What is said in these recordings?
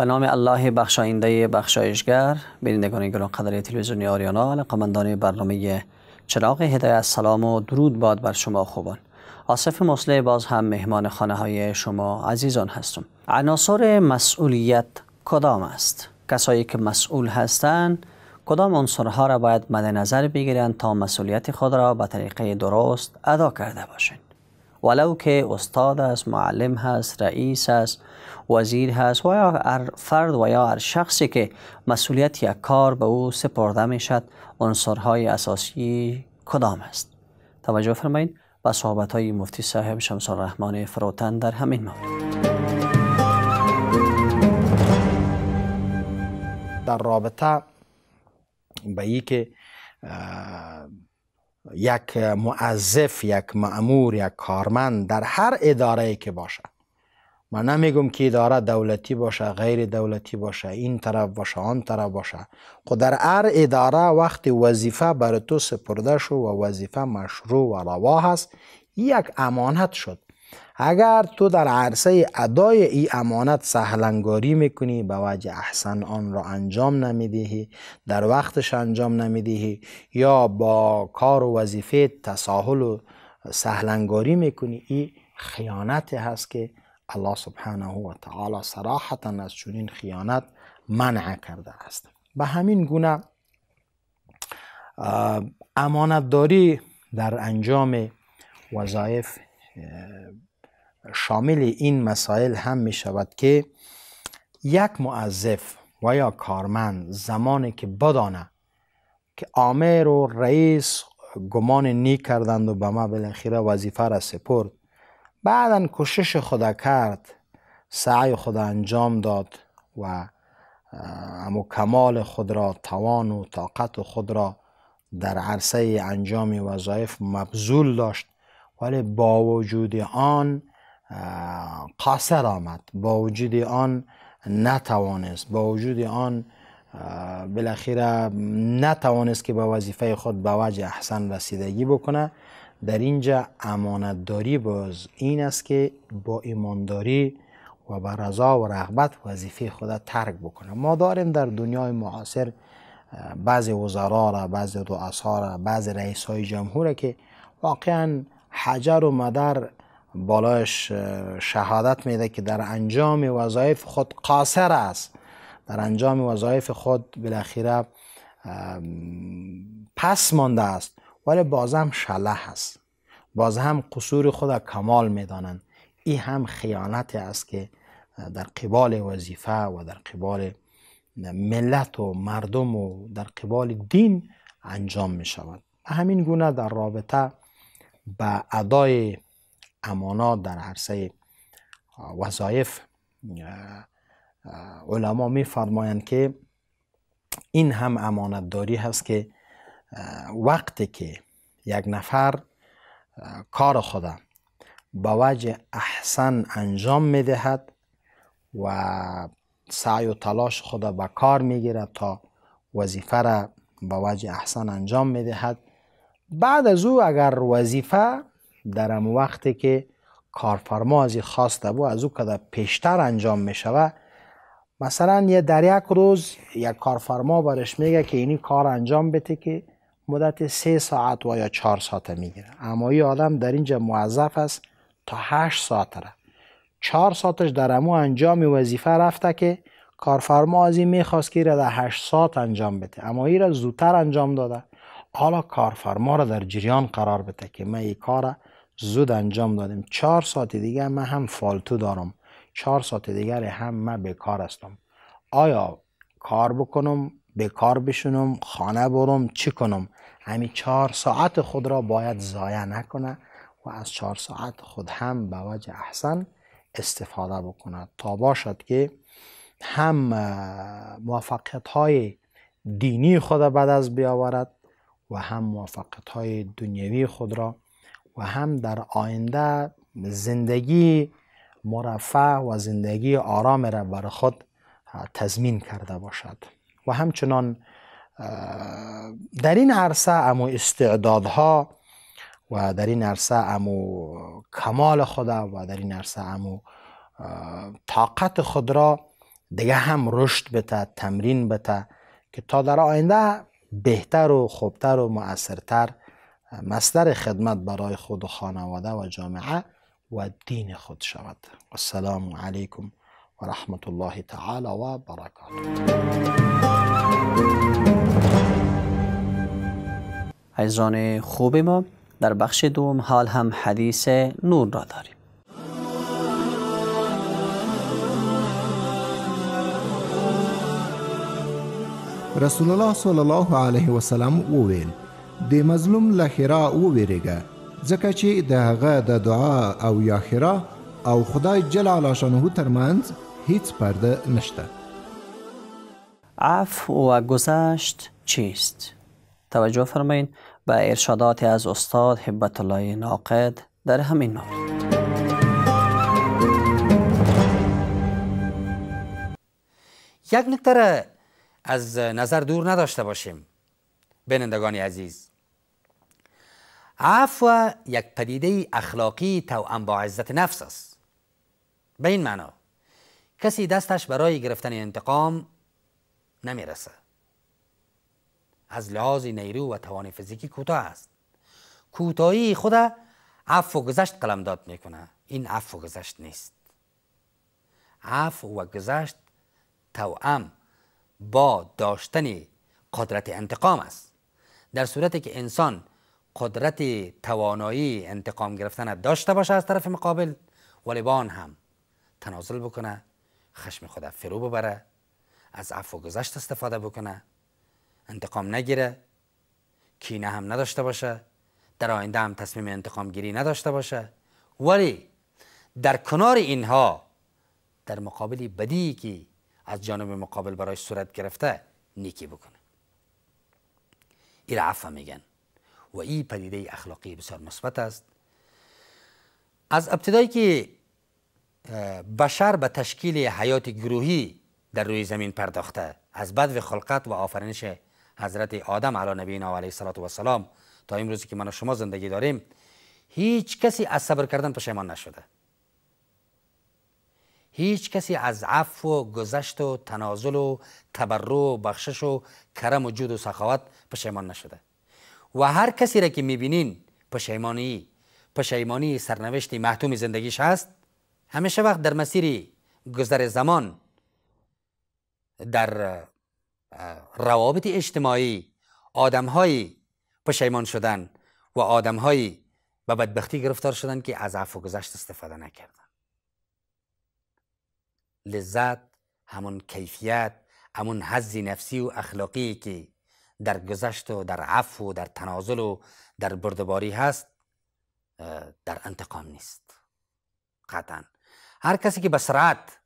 به نام الله بخشاینده بخشایشگر بینندگان گران قدر تلویزیون آریانا و برنامه چراغ هدایت سلام و درود باد بر شما خوبان آصف مصلی باز هم مهمان خانه های شما عزیزان هستم عناصر مسئولیت کدام است کسایی که مسئول هستند کدام عنصرها را باید مد نظر بگیرند تا مسئولیت خود را به طریقه درست ادا کرده باشند ولو که استاد است معلم هست رئیس است وزیر هست و یا هر فرد و یا هر شخصی که مسئولیت یک کار به او سپرده شد عنصرهای اساسی کدام است توجه فرمایید به صحبت های مفتی صاحب شمس الرحمن فروتن در همین مورد در رابطه به که یک معذف یک معمور یک کارمند در هر اداره ای که باشه من نمیگم که اداره دولتی باشه غیر دولتی باشه این طرف باشه آن طرف باشه خود خب در هر اداره وقتی وظیفه بر تو سپرده شو و وظیفه مشروع و روا هست یک امانت شد اگر تو در عرصه ادای ای امانت سهلنگاری میکنی به وجه احسن آن را انجام نمیدهی در وقتش انجام نمیدهی یا با کار و وظیفه تساهل و سهلنگاری میکنی این خیانت هست که الله سبحانه و تعالی صراحتا از چنین خیانت منع کرده است به همین گونه داری در انجام وظایف شامل این مسائل هم می شود که یک معذف و یا کارمند زمانی که بدانه که آمر و رئیس گمان نی کردند و به ما بالاخره وظیفه را سپرد بعدا کوشش خدا کرد سعی خدا انجام داد و اما کمال خود را توان و طاقت خود را در عرصه انجام وظایف مبذول داشت ولی با وجود آن قاصر آمد با وجود آن نتوانست با وجود آن بالاخره نتوانست که به وظیفه خود به وجه احسن رسیدگی بکنه در اینجا امانتداری باز این است که با ایمانداری و به رضا و رغبت وظیفه خود ترک بکنه ما داریم در دنیای معاصر بعضی وزرا را بعضی رؤسا را بعضی رئیس های جمهور که واقعا حجر و مدر بالایش شهادت میده که در انجام وظایف خود قاصر است در انجام وظایف خود بالاخره پس مانده است ولی باز هم شله است باز هم قصور خود کمال میدانند این هم خیانت است که در قبال وظیفه و در قبال ملت و مردم و در قبال دین انجام می شود همین گونه در رابطه به ادای امانات در عرصه وظایف علما میفرمایند که این هم داری هست که وقتی که یک نفر کار خدا به وجه احسن انجام میدهد و سعی و تلاش خود به کار میگیرد تا وظیفه را به وجه احسن انجام میدهد بعد از او اگر وظیفه در وقتی که کارفرما از خواسته بود از او که پیشتر انجام می شود مثلا یه در یک روز یک کارفرما برش میگه که اینی کار انجام بده که مدت سه ساعت و یا چهار ساعت میگیره اما این آدم در اینجا موظف است تا 8 ساعت را چهار ساعتش در امو انجام وظیفه رفته که کارفرما از این میخواست که را در هشت ساعت انجام بده اما این را زودتر انجام داده حالا کارفرما را در جریان قرار بده که من این کار زود انجام دادیم چهار ساعت دیگه من هم فالتو دارم چهار ساعت دیگر هم من بیکار هستم آیا کار بکنم بیکار بشونم خانه برم چی کنم همین چهار ساعت خود را باید ضایع نکنه و از چهار ساعت خود هم به وجه احسن استفاده بکنه تا باشد که هم موفقیت های دینی خود بعد از بیاورد و هم موفقیت های دنیوی خود را و هم در آینده زندگی مرفع و زندگی آرام را بر خود تضمین کرده باشد و همچنان در این عرصه امو استعدادها و در این عرصه امو کمال خدا و در این عرصه امو طاقت خود را دیگه هم رشد بته تمرین بته که تا در آینده بهتر و خوبتر و مؤثرتر مصدر خدمت برای خود و خانواده و جامعه و دین خود شود السلام علیکم و رحمت الله تعالی و برکاته عزیزان خوب ما در بخش دوم حال هم حدیث نور را داریم رسول الله صلی الله علیه و سلم وویل د مظلوم او ویریګه ځکه چې د هغه د دعا او یا او خدای جل شنه ترمنز هیڅ پرده نشته عف و گذشت چیست؟ توجه فرمایید به ارشادات از استاد حبت الله ناقد در همین مورد یک نکته از نظر دور نداشته باشیم بینندگان عزیز عفو یک پدیده اخلاقی توأم با عزت نفس است به این معنا کسی دستش برای گرفتن انتقام نمیرسه از لحاظ نیرو و توان فیزیکی کوتاه است کوتاهی خود عفو و گذشت قلمداد میکنه این عفو و گذشت نیست عفو و گذشت توام با داشتن قدرت انتقام است در صورتی که انسان قدرت توانایی انتقام گرفتن داشته باشه از طرف مقابل ولی با آن هم تنازل بکنه خشم خود فرو ببره از عفو گذشت استفاده بکنه انتقام نگیره کینه هم نداشته باشه در آینده هم تصمیم انتقام گیری نداشته باشه ولی در کنار اینها در مقابل بدی که از جانب مقابل برای صورت گرفته نیکی بکنه این عفو میگن و این پدیده اخلاقی بسیار مثبت است از ابتدایی که بشر به تشکیل حیات گروهی در روی زمین پرداخته از بدو خلقت و آفرینش حضرت آدم علی نبی و علیه و سلام تا امروزی که من و شما زندگی داریم هیچ کسی از صبر کردن پشیمان نشده هیچ کسی از عفو و گذشت و تنازل و تبرع و بخشش و کرم و جود و سخاوت پشیمان نشده و هر کسی را که میبینین پشیمانی پشیمانی سرنوشتی محتوم زندگیش هست همیشه وقت در مسیر گذر زمان در روابط اجتماعی آدم های پشیمان شدن و آدم های به بدبختی گرفتار شدن که از عفو گذشت استفاده نکردن لذت همون کیفیت همون حزی نفسی و اخلاقی که در گذشت و در عفو و در تنازل و در بردباری هست در انتقام نیست قطعا هر کسی که به سرعت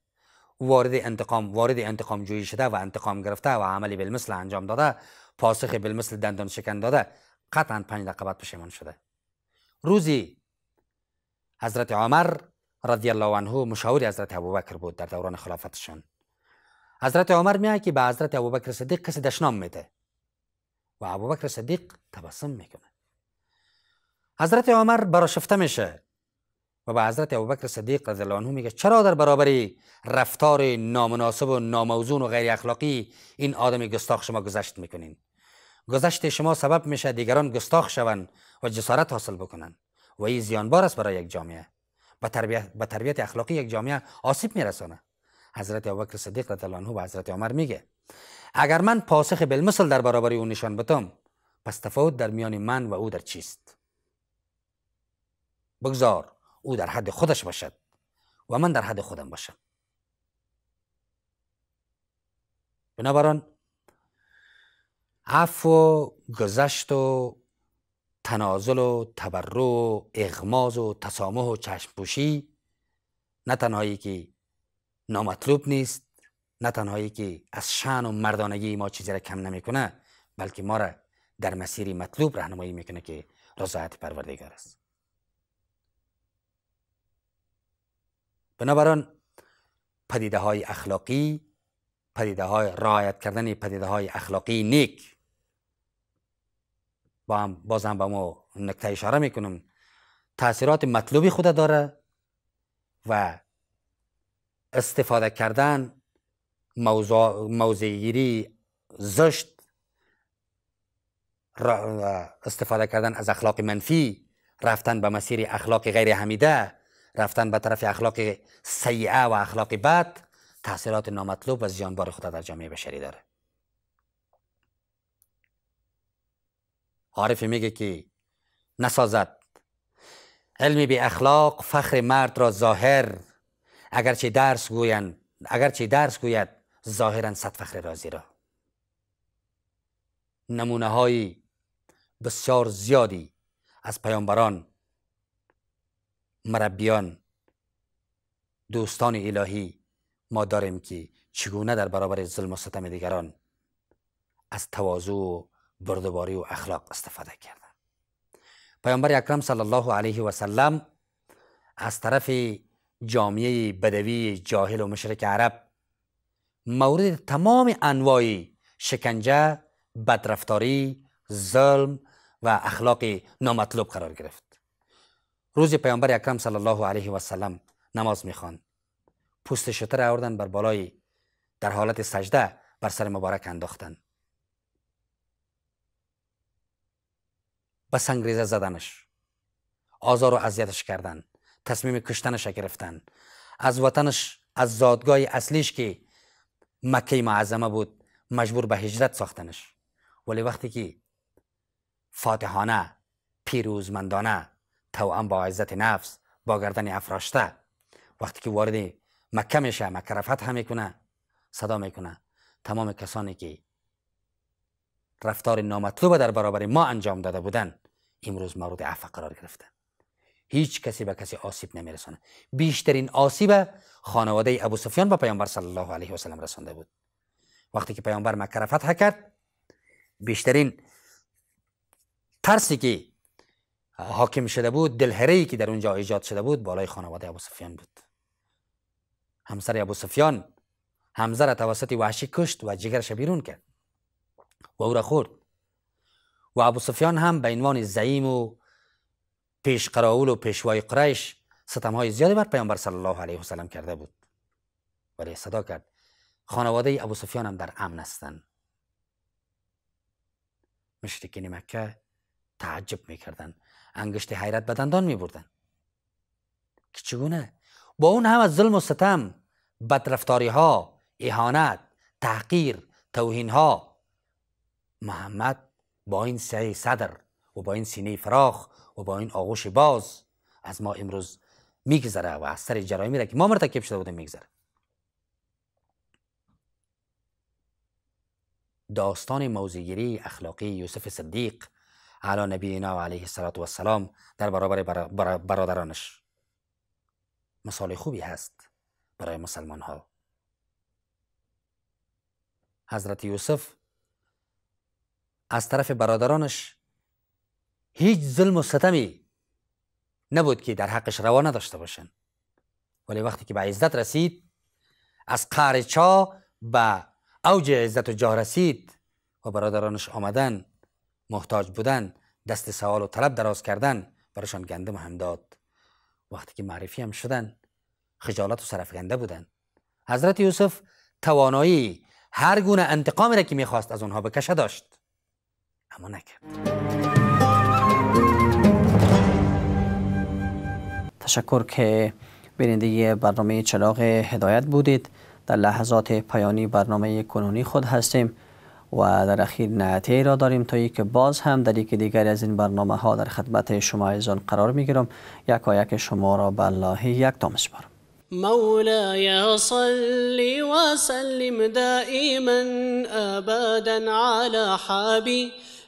وارد انتقام وارد انتقام جویی شده و انتقام گرفته و عملی بالمثل انجام داده پاسخ بالمثل دندان شکن داده قطعا پنج دقیقه بعد پشیمان شده روزی حضرت عمر رضی الله عنه مشاور حضرت ابوبکر بود در دوران خلافتشان حضرت عمر میگه که به حضرت ابوبکر صدیق کسی دشنام میده و ابو بکر صدیق تبسم میکنه حضرت عمر براشفته میشه و به حضرت ابوبکر صدیق رضی الله میگه چرا در برابر رفتار نامناسب و ناموزون و غیر اخلاقی این آدم گستاخ شما گذشت میکنین گذشت شما سبب میشه دیگران گستاخ شوند و جسارت حاصل بکنن و این زیانبار است برای یک جامعه به تربیت, به تربیت اخلاقی یک جامعه آسیب میرسانه حضرت ابوبکر صدیق رضی الله به حضرت عمر میگه اگر من پاسخ بالمثل در برابر او نشان بدم پس تفاوت در میان من و او در چیست بگذار او در حد خودش باشد و من در حد خودم باشم بنابراین عفو و گذشت و تنازل و تبرع و اغماز و تسامح و چشم پوشی نه تنهایی که نامطلوب نیست نه تنهایی که از شان و مردانگی ما چیزی را کم نمیکنه بلکه ما را در مسیر مطلوب راهنمایی میکنه که رضایت پروردگار است بنابراین پدیده های اخلاقی پدیده های رعایت کردن پدیده های اخلاقی نیک با هم بازم به ما نکته اشاره میکنم تاثیرات مطلوبی خود داره و استفاده کردن موضعگیری زشت استفاده کردن از اخلاق منفی رفتن به مسیر اخلاق غیر حمیده رفتن به طرف اخلاق سیعه و اخلاق بد تاثیرات نامطلوب و زیانبار خود در جامعه بشری داره عارف میگه که نسازد علمی بی اخلاق فخر مرد را ظاهر اگرچه درس گویند اگرچه درس گوید ظاهرا صد فخر رازی را نمونه های بسیار زیادی از پیامبران مربیان دوستان الهی ما داریم که چگونه در برابر ظلم و ستم دیگران از تواضع و بردباری و اخلاق استفاده کردن پیامبر اکرم صلی الله علیه و سلم از طرف جامعه بدوی جاهل و مشرک عرب مورد تمام انواع شکنجه، بدرفتاری، ظلم و اخلاق نامطلوب قرار گرفت. روز پیامبر اکرم صلی الله علیه و سلم نماز میخواند. پوست شتر آوردن بر بالای در حالت سجده بر سر مبارک انداختن. به سنگریزه زدنش. آزار و اذیتش کردن. تصمیم کشتنش گرفتن. از وطنش از زادگاه اصلیش که مکه معظمه بود مجبور به هجرت ساختنش ولی وقتی که فاتحانه پیروزمندانه توان با عزت نفس با گردن افراشته وقتی که وارد مکه میشه مکه رفت هم میکنه صدا میکنه تمام کسانی که رفتار نامطلوب در برابر ما انجام داده بودن امروز مورد عفو قرار گرفتن هیچ کسی به کسی آسیب نمیرسانه بیشترین آسیب خانواده ابو سفیان به پیامبر صلی الله علیه و سلم رسانده بود وقتی که پیامبر مکه را فتح کرد بیشترین ترسی که حاکم شده بود دلهره که در اونجا ایجاد شده بود بالای خانواده ابو سفیان بود همسر ابو سفیان حمزه را توسط وحشی کشت و جگرش بیرون کرد و او را خورد و ابو سفیان هم به عنوان زعیم و پیش قراول و پیشوای قریش ستم های زیادی بر پیامبر صلی الله علیه وسلم کرده بود ولی صدا کرد خانواده ابو سفیان هم در امن هستند مشرکین مکه تعجب میکردن انگشت حیرت بدندان دندان میبردن که چگونه با اون همه ظلم و ستم بدرفتاری ها اهانت تحقیر توهین ها محمد با این سعی صدر و با این سینه فراخ و با این آغوش باز از ما امروز میگذره و از سر جرایمی را که ما مرتکب شده بودیم میگذره داستان موزیگیری اخلاقی یوسف صدیق علی نبی و علیه السلام در برابر برادرانش مثال خوبی هست برای مسلمان ها حضرت یوسف از طرف برادرانش هیچ ظلم و ستمی نبود که در حقش روا نداشته باشند ولی وقتی که به عزت رسید از چا به اوج عزت و جا رسید و برادرانش آمدن محتاج بودن دست سوال و طلب دراز کردن برایشان گندم هم داد وقتی که معرفی هم شدن خجالت و سرفگنده بودن حضرت یوسف توانایی هر گونه انتقامی را که میخواست از آنها بکشه داشت اما نکرد تشکر که بیننده برنامه چراغ هدایت بودید در لحظات پایانی برنامه کنونی خود هستیم و در اخیر نعتی را داریم تا که باز هم در یک دیگر از این برنامه ها در خدمت شما ایزان قرار میگیرم یک و یک شما را به الله یک مولا یا صلی و وسلم دائما ابدا علی حبی،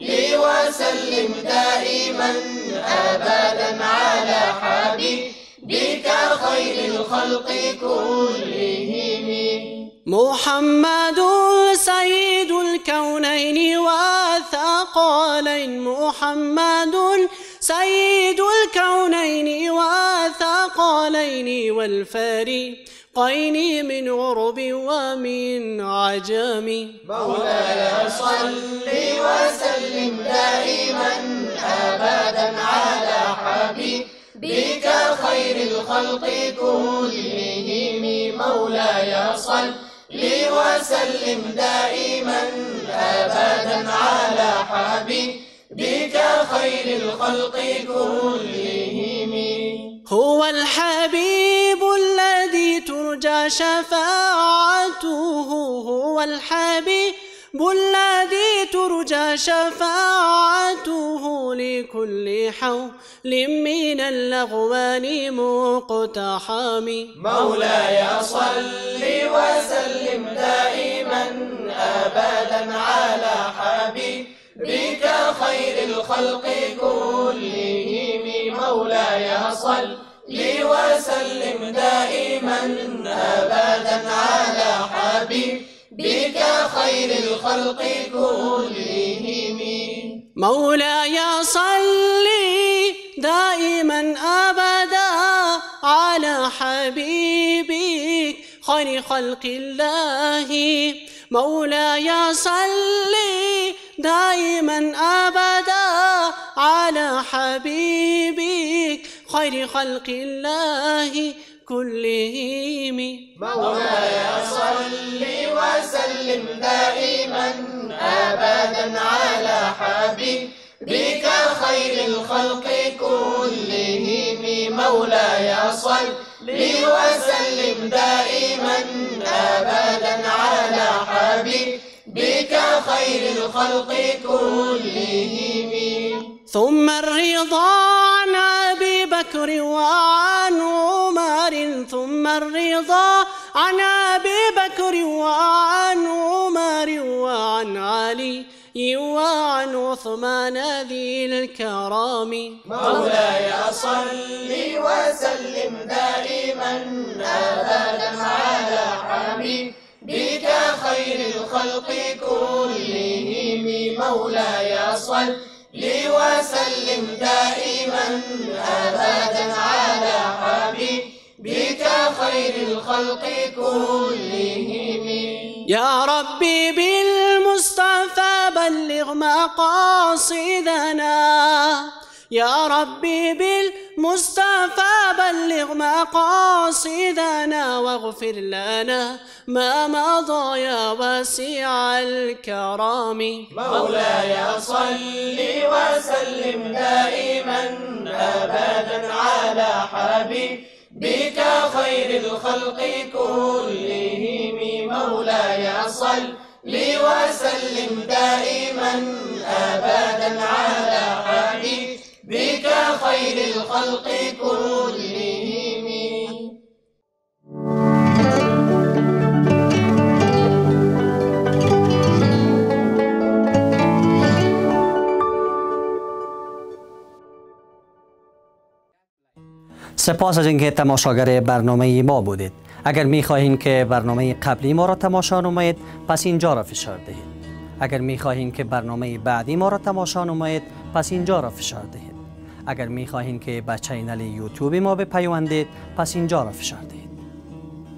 لي وسلم دائما أبدا على حبيبك خير الخلق كلهم محمد سيد الكونين والثقلين محمد سيد الكونين والثقلين والفريد قيني من عرب ومن عجم مولاي صل وسلم دائما أبدا على حبيبك خير الخلق كلهم مولاي صل وسلم دائما أبدا على حبيبك خير الخلق كلهم هو الحبيب شفاعته هو الحبيب الذي ترجى شفاعته لكل حول من اللغوان مقتحم مولاي صل وسلم دائما أبدا على حبيبك خير الخلق كلهم مولاي صل وسلم دائما أبدا على حبيبك خير الخلق كلهم مولاي صلي دائما أبدا على حبيبك خير خلق الله مولاي صلي دائما أبدا على حبيبك خير خلق الله كلهم مولاي صل وسلم دائما أبدا على حبيبك خير الخلق كلهم مولاي صل وسلم دائما أبدا على حبيبك خير الخلق كلهم ثم الرضا بكر وعن عمر ثم الرضا عن أبي بكر وعن عمر وعن علي وعن عثمان ذي الكرام مولاي صل وسلم دائما أبدا على حبيب بك خير الخلق كلهم مولاي صل وسلم دائما أبدا على حبيبك خير الخلق كلهم يا ربي بالمصطفى بلغ مقاصدنا يا ربي بالمصطفى مصطفى بلغ مقاصدنا واغفر لنا ما مضى يا واسع الكرام مولاي صل وسلم دائما أبدا على حبيبك خير الخلق كلهم مولاي صل وسلم دائما أبدا على حبيبك بک خیر الخلق کلهم سپاس از اینکه تماشاگر برنامه ما بودید اگر می که برنامه قبلی ما را تماشا نمایید پس اینجا را فشار دهید اگر می خواهیم که برنامه بعدی ما را تماشا نمایید پس اینجا را فشار دهید اگر می خواهید که به چینل یوتیوب ما بپیوندید پس اینجا را فشار